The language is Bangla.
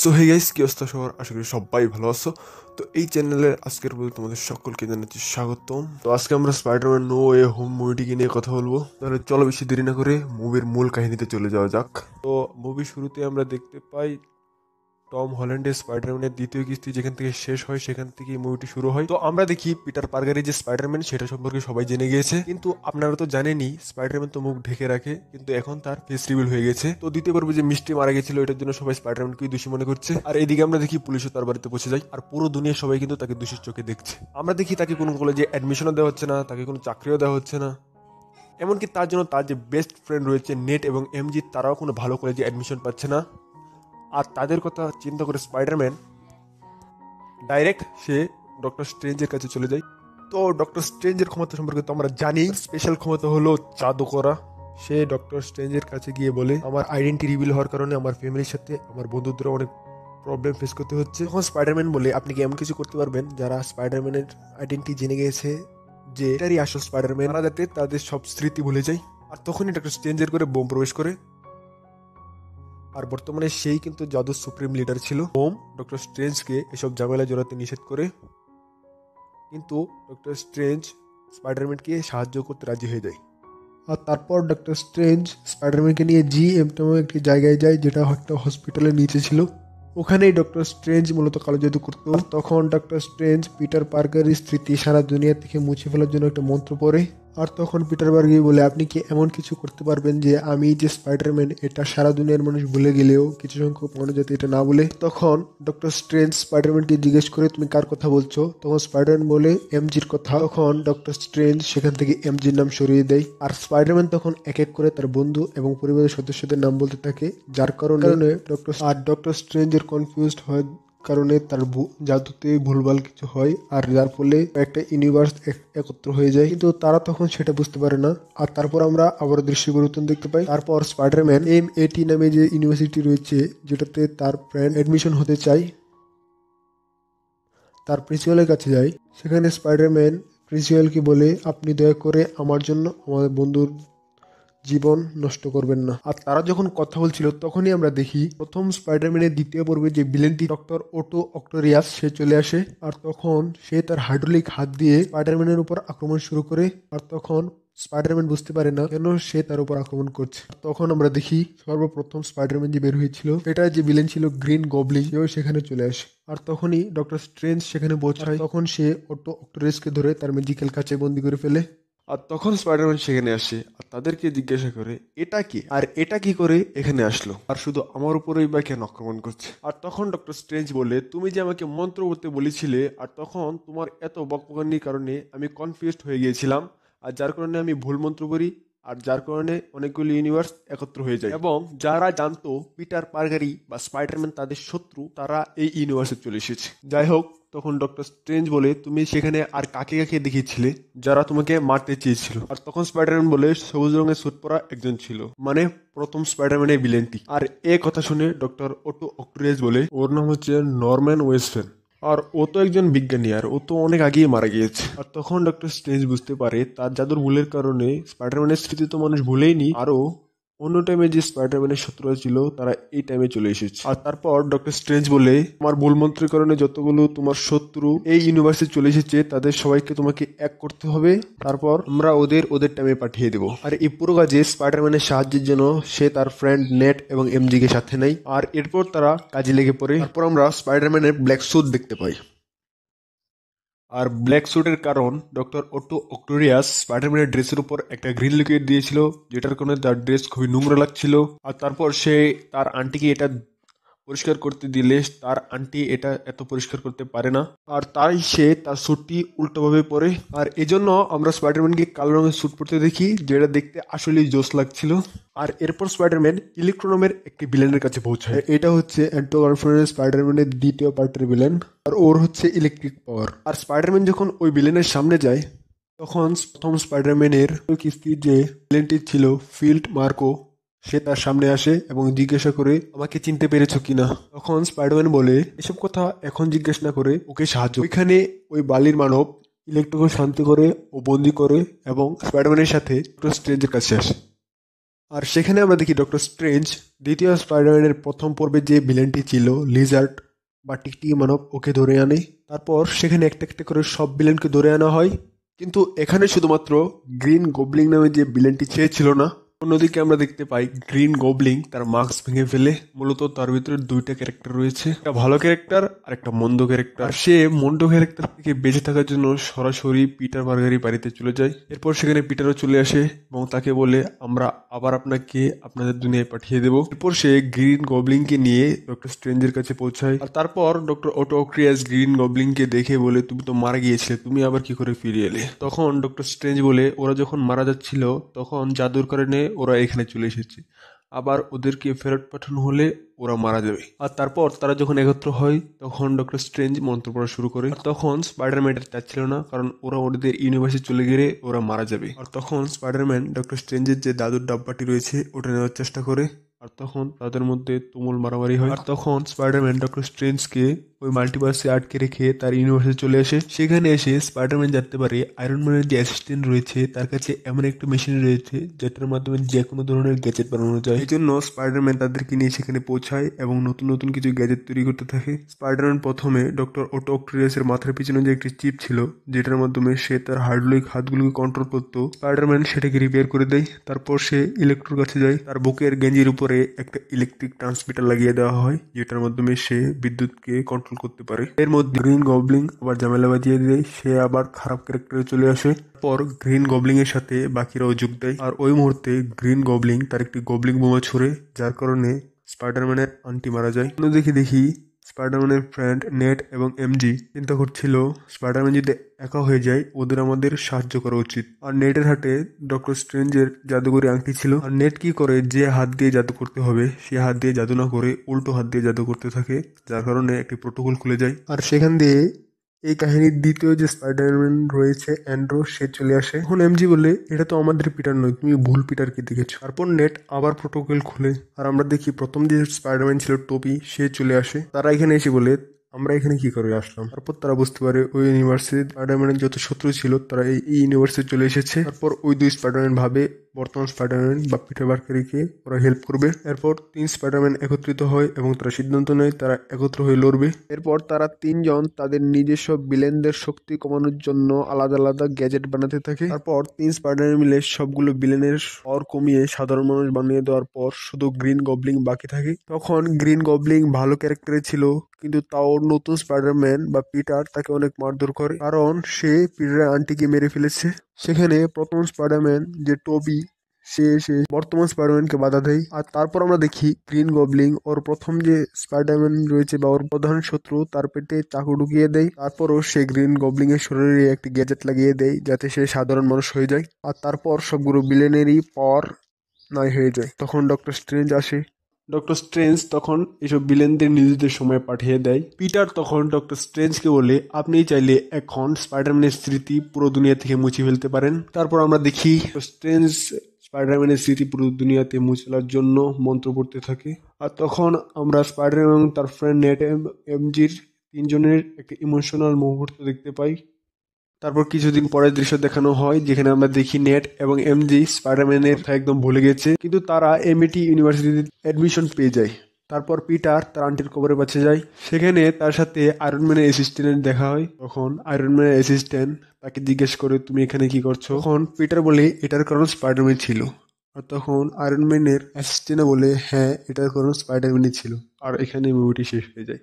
সো হে গাইস কি অবস্থা সবার আশা করি সবাই ভালো আছো তো এই চ্যানেলের আজকের বলতে তোমাদের সকলকে জানাচ্ছি স্বাগতম তো আজকে আমরা স্পাইডারম্যান নো এ হোম মুভিটিকে নিয়ে কথা বলবো তাহলে চলো বেশি দেরি না করে মুভির মূল কাহিনীতে চলে যাওয়া যাক তো মুভি শুরুতে আমরা দেখতে পাই টম হল্যান্ডের স্পাইডারম্যানের দ্বিতীয় কিস্তি যেখান থেকে শেষ হয় সেখান থেকে মুভিটি শুরু হয় তো আমরা দেখি পিটার পার্গারের যে স্পাইডারম্যান সেটা সম্পর্কে সবাই জেনে গিয়েছে কিন্তু আপনারা তো জানেনই স্পাইডারম্যান তো মুখ ঢেকে রাখে কিন্তু এখন তার ফেস রিভিল হয়ে গেছে তো দ্বিতীয় পর্ব যে মিষ্টি মারা গেছিল এটার জন্য সবাই স্পাইডারম্যানকেই দোষী মনে করছে আর এদিকে আমরা দেখি পুলিশও তার বাড়িতে পৌঁছে যায় আর পুরো দুনিয়া সবাই কিন্তু তাকে দোষীর চোখে দেখছে আমরা দেখি তাকে কোনো কলেজে অ্যাডমিশনও দেওয়া হচ্ছে না তাকে কোনো চাকরিও দেওয়া হচ্ছে না এমনকি তার জন্য তার যে বেস্ট ফ্রেন্ড রয়েছে নেট এবং এমজি তারাও কোনো ভালো কলেজে অ্যাডমিশন পাচ্ছে না আর তাদের কথা চিন্তা করে স্পাইডারম্যান ডাইরেক্ট সে ডক্টর স্ট্রেঞ্জের কাছে চলে যায় তো ডক্টর স্ট্রেঞ্জের ক্ষমতা সম্পর্কে তো আমরা জানি স্পেশাল ক্ষমতা হলো জাদু করা সে ডক্টর স্ট্রেঞ্জের কাছে গিয়ে বলে আমার আইডেন্টি রিভিল হওয়ার কারণে আমার ফ্যামিলির সাথে আমার বন্ধুদের অনেক প্রবলেম ফেস করতে হচ্ছে তখন স্পাইডারম্যান বলে আপনি কি এমন কিছু করতে পারবেন যারা স্পাইডারম্যানের আইডেন্টি জেনে গেছে যে এটারই আসল স্পাইডারম্যান যাতে তাদের সব স্মৃতি ভুলে যায় আর তখনই ডক্টর স্ট্রেঞ্জের করে বোম প্রবেশ করে আর বর্তমানে সেই কিন্তু যাদু সুপ্রিম লিডার ছিল হোম ডক্টর স্ট্রেঞ্জকে এসব ঝামেলা জড়াতে নিষেধ করে কিন্তু ডক্টর স্ট্রেঞ্জ স্পাইডারম্যানকে সাহায্য করতে রাজি হয়ে যায় আর তারপর ডক্টর স্ট্রেঞ্জ স্পাইডারম্যানকে নিয়ে জি এম টেমো একটি জায়গায় যায় যেটা একটা হসপিটালের নিচে ছিল ওখানেই ডক্টর স্ট্রেঞ্জ মূলত কালো জাদু করত তখন ডক্টর স্ট্রেঞ্জ পিটার পার্কারের স্মৃতি সারা দুনিয়া থেকে মুছে ফেলার জন্য একটা মন্ত্র পড়ে আর তখন পিটার বার্গি বলে আপনি কি এমন কিছু করতে পারবেন যে আমি যে স্পাইডারম্যান এটা সারা দুনিয়ার মানুষ ভুলে গেলেও কিছু সংখ্যক মানুষ যাতে এটা না বলে তখন ডক্টর স্ট্রেঞ্জ স্পাইডারম্যানকে জিজ্ঞেস করে তুমি কার কথা বলছো তখন স্পাইডারম্যান বলে এমজির কথা তখন ডক্টর স্ট্রেঞ্জ সেখান থেকে এমজির নাম সরিয়ে দেয় আর স্পাইডারম্যান তখন এক এক করে তার বন্ধু এবং পরিবারের সদস্যদের নাম বলতে থাকে যার কারণে ডক্টর আর ডক্টর স্ট্রেঞ্জের কনফিউজড হয় কারণে তার জাদুতে ভুলভাল কিছু হয় আর যার ফলে একটা ইউনিভার্স একত্র হয়ে যায় কিন্তু তারা তখন সেটা বুঝতে পারে না আর তারপর আমরা আবার দৃশ্য পরিবর্তন দেখতে পাই তারপর স্পাইডারম্যান এম এটি নামে যে ইউনিভার্সিটি রয়েছে যেটাতে তার ফ্রেন্ড অ্যাডমিশন হতে চায় তার প্রিন্সিপালের কাছে যায় সেখানে স্পাইডারম্যান প্রিন্সিপালকে বলে আপনি দয়া করে আমার জন্য আমার বন্ধুর জীবন নষ্ট করবেন না আর তারা যখন কথা বলছিল তখনই আমরা দেখি প্রথম স্পাইডারম্যানের দ্বিতীয় পর্বে যে ভিলেনটি ডক্টর ওটো অক্টোরিয়াস সে চলে আসে আর তখন সে তার হাইড্রোলিক হাত দিয়ে স্পাইডারম্যানের উপর আক্রমণ শুরু করে আর তখন স্পাইডারম্যান বুঝতে পারে না কেন সে তার উপর আক্রমণ করছে তখন আমরা দেখি সর্বপ্রথম স্পাইডারম্যান যে বের হয়েছিল সেটা যে ভিলেন ছিল গ্রিন গবলিং সেও সেখানে চলে আসে আর তখনই ডক্টর স্ট্রেঞ্জ সেখানে পৌঁছায় তখন সে অটো অক্টোরেসকে ধরে তার মেডিকেল কাছে বন্দি করে ফেলে আর তখন স্পাইডারম্যান সেখানে আসে আর তাদেরকে জিজ্ঞাসা করে এটা কি আর এটা কি করে এখানে আসলো আর শুধু আমার উপরেই বা কেন আক্রমণ করছে আর তখন ডক্টর স্ট্রেঞ্জ বলে তুমি যে আমাকে মন্ত্র করতে বলেছিলে আর তখন তোমার এত বকবকানির কারণে আমি কনফিউজড হয়ে গিয়েছিলাম আর যার কারণে আমি ভুল মন্ত্র করি আর যার কারণে অনেকগুলি ইউনিভার্স একত্র হয়ে যায় এবং যারা জানতো পিটার পার্গারি বা স্পাইডারম্যান তাদের শত্রু তারা এই ইউনিভার্সে চলে এসেছে যাই হোক তখন ডক্টর স্ট্রেঞ্জ বলে তুমি সেখানে আর কাকে কাকে দেখিয়েছিলে যারা তোমাকে মারতে চেয়েছিল আর তখন স্পাইডারম্যান বলে সবুজ রঙের স্যুট পরা একজন ছিল মানে প্রথম স্পাইডারম্যানের বিলেনটি আর এ কথা শুনে ডক্টর ওটো অক্টোরিয়াস বলে ওর নাম হচ্ছে নরম্যান ওয়েস্টফেন আর ও তো একজন বিজ্ঞানী আর ও তো অনেক আগেই মারা গিয়েছে আর তখন ডক্টর স্ট্রেঞ্জ বুঝতে পারে তার জাদুর ভুলের কারণে স্পাইডারম্যানের স্মৃতি তো মানুষ ভুলেইনি আরও অন্য টাইমে যে স্পাইডারম্যানের শত্রুরা ছিল তারা এই টাইমে চলে এসেছে আর তারপর ডক্টর স্ট্রেঞ্জ বলে তোমার ভুল মন্ত্রীকরণে যতগুলো তোমার শত্রু এই ইউনিভার্সে চলে এসেছে তাদের সবাইকে তোমাকে এক করতে হবে তারপর আমরা ওদের ওদের টাইমে পাঠিয়ে দেবো আর এই পুরো কাজে স্পাইডারম্যানের সাহায্যের জন্য সে তার ফ্রেন্ড নেট এবং এমজিকে সাথে নেয় আর এরপর তারা কাজে লেগে পড়ে তারপর আমরা স্পাইডারম্যানের ব্ল্যাক সুট দেখতে পাই আর ব্ল্যাক স্যুটের কারণ ডক্টর অটো অক্টোরিয়াস স্পাইডারম্যানের ড্রেসের উপর একটা গ্রিন লিকুইড দিয়েছিল যেটার কারণে তার ড্রেস খুবই নোংরা লাগছিল আর তারপর সে তার আন্টিকে এটা পরিষ্কার করতে দিলে তার আন্টি এটা এত পরিষ্কার করতে পারে না আর তাই সে তার স্যুটটি উল্টোভাবে পরে আর এজন্য আমরা স্পাইডারম্যানকে কালো রঙের স্যুট পরতে দেখি যেটা দেখতে আসলেই জোশ লাগছিল আর এরপর স্পাইডারম্যান ইলেকট্রনমের একটি ভিলেনের কাছে পৌঁছায় এটা হচ্ছে অ্যান্টো স্পাইডারম্যানের দ্বিতীয় পার্টের ভিলেন আর ওর হচ্ছে ইলেকট্রিক পাওয়ার আর স্পাইডারম্যান যখন ওই ভিলেনের সামনে যায় তখন প্রথম স্পাইডারম্যানের কিস্তি যে ভিলেনটি ছিল ফিল্ড মার্কো সে তার সামনে আসে এবং জিজ্ঞাসা করে আমাকে চিনতে পেরেছ কিনা তখন স্পাইডারম্যান বলে এসব কথা এখন জিজ্ঞেস না করে ওকে সাহায্য ওইখানে ওই বালির মানব ইলেকট্রিক শান্ত করে ও বন্দি করে এবং স্পাইডারম্যানের সাথে ডক্টর স্ট্রেঞ্জের কাছে আসে আর সেখানে আমরা দেখি ডক্টর স্ট্রেঞ্জ দ্বিতীয় স্পাইডারম্যানের প্রথম পর্বে যে ভিলেনটি ছিল লিজার্ট বা টিকটিকি মানব ওকে ধরে আনে তারপর সেখানে একটা একটা করে সব ভিলেনকে ধরে আনা হয় কিন্তু এখানে শুধুমাত্র গ্রিন গোবলিং নামে যে ভিলেনটি চেয়েছিল না অন্যদিকে আমরা দেখতে পাই গ্রিন গোবলিং তার মাস্ক ভেঙে ফেলে মূলত তার ভিতরে দুইটা ক্যারেক্টার রয়েছে একটা ভালো ক্যারেক্টার আর একটা মন্দ ক্যারেক্টার সে মন্দ ক্যারেক্টার থেকে বেঁচে থাকার জন্য সরাসরি পিটার বার্গারি বাড়িতে চলে যায় এরপর সেখানে পিটারও চলে আসে এবং তাকে বলে আমরা আবার আপনাকে আপনাদের দুনিয়ায় পাঠিয়ে দেবো এরপর সে গ্রিন গবলিংকে নিয়ে ডক্টর স্ট্রেঞ্জের কাছে পৌঁছায় আর তারপর ডক্টর অটোক্রিয়াস গ্রিন গোবলিংকে দেখে বলে তুমি তো মারা গিয়েছিলে তুমি আবার কি করে ফিরে এলে তখন ডক্টর স্ট্রেঞ্জ বলে ওরা যখন মারা যাচ্ছিল তখন জাদুর কারণে ওরা এখানে চলে এসেছে আবার ওদেরকে ফেরত পাঠানো হলে ওরা মারা যাবে আর তারপর তারা যখন একত্র হয় তখন ডক্টর স্ট্রেঞ্জ মন্ত্র পড়া শুরু করে তখন স্পাইডারম্যান এটা চাচ্ছিল না কারণ ওরা ওদের ইউনিভার্সে চলে গেলে ওরা মারা যাবে আর তখন স্পাইডারম্যান ডক্টর স্ট্রেঞ্জের যে দাদুর ডাব্বাটি রয়েছে ওটা নেওয়ার চেষ্টা করে আর তখন তাদের মধ্যে তুমুল মারামারি হয় আর তখন স্পাইডারম্যান ডক্টর স্ট্রেঞ্জকে ওই মাল্টিভার্সে আটকে রেখে তার ইউনিভার্সে চলে আসে সেখানে এসে স্পাইডারম্যান জানতে পারে আয়রনম্যানের যে অ্যাসিস্ট্যান্ট রয়েছে তার কাছে এমন একটা মেশিন রয়েছে যেটার মাধ্যমে যে কোনো ধরনের গ্যাজেট বানানো যায় এই জন্য স্পাইডারম্যান তাদেরকে নিয়ে সেখানে পৌঁছায় এবং নতুন নতুন কিছু গ্যাজেট তৈরি করতে থাকে স্পাইডারম্যান প্রথমে ডক্টর ওটো অক্টোরিয়াসের মাথার পিছনে যে একটি চিপ ছিল যেটার মাধ্যমে সে তার হার্ডলিক হাতগুলোকে কন্ট্রোল করতো স্পাইডারম্যান সেটাকে রিপেয়ার করে দেয় তারপর সে ইলেকট্রোর কাছে যায় তার বুকের গেঞ্জির উপরে একটা ইলেকট্রিক ট্রান্সমিটার লাগিয়ে দেওয়া হয় যেটার মাধ্যমে সে বিদ্যুৎকে কন্ট্রোল কন্ট্রোল করতে পারে এর মধ্যে গ্রিন গবলিং আবার ঝামেলা বাজিয়ে দেয় সে আবার খারাপ ক্যারেক্টারে চলে আসে পর গ্রিন গবলিং এর সাথে বাকিরাও যোগ দেয় আর ওই মুহূর্তে গ্রিন গবলিং তার একটি গবলিং বোমা ছুড়ে যার কারণে স্পাইডারম্যানের আন্টি মারা যায় অন্যদিকে দেখি স্পাইডারম্যানের ফ্রেন্ড নেট এবং এমজি চিন্তা করছিল স্পাইডারম্যান যদি একা হয়ে যায় ওদের আমাদের সাহায্য করা উচিত আর নেটের হাতে ডক্টর স্ট্রেঞ্জের জাদুকরি আংটি ছিল আর নেট কি করে যে হাত দিয়ে জাদু করতে হবে সে হাত দিয়ে জাদু না করে উল্টো হাত দিয়ে জাদু করতে থাকে যার কারণে একটি প্রোটোকল খুলে যায় আর সেখান দিয়ে এই কাহিনীর দ্বিতীয় যে স্পাইডারম্যান রয়েছে অ্যান্ড্রো সে চলে আসে এম এমজি বলে এটা তো আমাদের পিটার নয় তুমি ভুল পিটারকে দেখেছো তারপর নেট আবার প্রোটোকল খুলে আর আমরা দেখি প্রথম যে স্পাইডারম্যান ছিল টোপি সে চলে আসে তারা এখানে এসে বলে আমরা এখানে কি করে আসলাম তারপর তারা বুঝতে পারে ওই ইউনিভার্সে স্পাইডারম্যানের যত শত্রু ছিল তারা এই ইউনিভার্সে চলে এসেছে তারপর ওই দুই স্পাইডারম্যান ভাবে বর্তমান স্পাইডারম্যান বা পিটার বার্কারিকে ওরা হেল্প করবে এরপর তিন স্পাইডারম্যান একত্রিত হয় এবং তারা সিদ্ধান্ত নেয় তারা একত্র হয়ে লড়বে এরপর তারা তিনজন তাদের নিজস্ব বিলেনদের শক্তি কমানোর জন্য আলাদা আলাদা গ্যাজেট বানাতে থাকে তারপর তিন স্পাইডারম্যান মিলে সবগুলো বিলেনের স্বর কমিয়ে সাধারণ মানুষ বানিয়ে দেওয়ার পর শুধু গ্রিন গবলিং বাকি থাকে তখন গ্রিন গবলিং ভালো ক্যারেক্টারে ছিল কিন্তু তাও নতুন স্পাইডারম্যান বা পিটার তাকে অনেক মারধর করে কারণ সে পিটারের আন্টিকে মেরে ফেলেছে সেখানে প্রথম স্পাইডারম্যান যে টবি সে এসে বর্তমান স্পাইডারম্যানকে বাধা দেয় আর তারপর আমরা দেখি গ্রিন গবলিং ওর প্রথম যে স্পাইডারম্যান রয়েছে বা ওর প্রধান শত্রু তার পেটে চাকু ঢুকিয়ে দেয় তারপরও সে গ্রিন গবলিং এর শরীরে একটি গ্যাজেট লাগিয়ে দেয় যাতে সে সাধারণ মানুষ হয়ে যায় আর তারপর সবগুলো বিলেনেরই পর নাই হয়ে যায় তখন ডক্টর স্ট্রেঞ্জ আসে ডক্টর স্ট্রেঞ্জ তখন এসব বিলেনদের নিজেদের সময় পাঠিয়ে দেয় পিটার তখন ডক্টর স্ট্রেঞ্জকে বলে আপনি চাইলে এখন স্পাইডারম্যানের স্মৃতি পুরো দুনিয়া থেকে মুছে ফেলতে পারেন তারপর আমরা দেখি স্ট্রেঞ্জ স্পাইডারম্যানের স্মৃতি পুরো দুনিয়াতে মুছলার জন্য মন্ত্র পড়তে থাকে আর তখন আমরা স্পাইডারম্যান এবং তার ফ্রেন্ড নেট এমজির তিনজনের একটা ইমোশনাল মুহূর্ত দেখতে পাই তারপর কিছুদিন পরে দৃশ্য দেখানো হয় যেখানে আমরা দেখি নেট এবং এমজি স্পাইডারম্যানের কথা একদম ভুলে গেছে কিন্তু তারা এমএটি ইউনিভার্সিটিতে অ্যাডমিশন পেয়ে যায় তারপর পিটার তার আন্টির কবরে বাঁচে যায় সেখানে তার সাথে আয়রনম্যানের অ্যাসিস্ট্যান্ট দেখা হয় তখন আয়রনম্যানের অ্যাসিস্ট্যান্ট তাকে জিজ্ঞেস করে তুমি এখানে কি করছো তখন পিটার বলে এটার কারণ স্পাইডারম্যান ছিল আর তখন আয়রনম্যানের অ্যাসিস্ট্যান্ট বলে হ্যাঁ এটার কারণ স্পাইডারম্যানই ছিল আর এখানে মুভিটি শেষ হয়ে যায়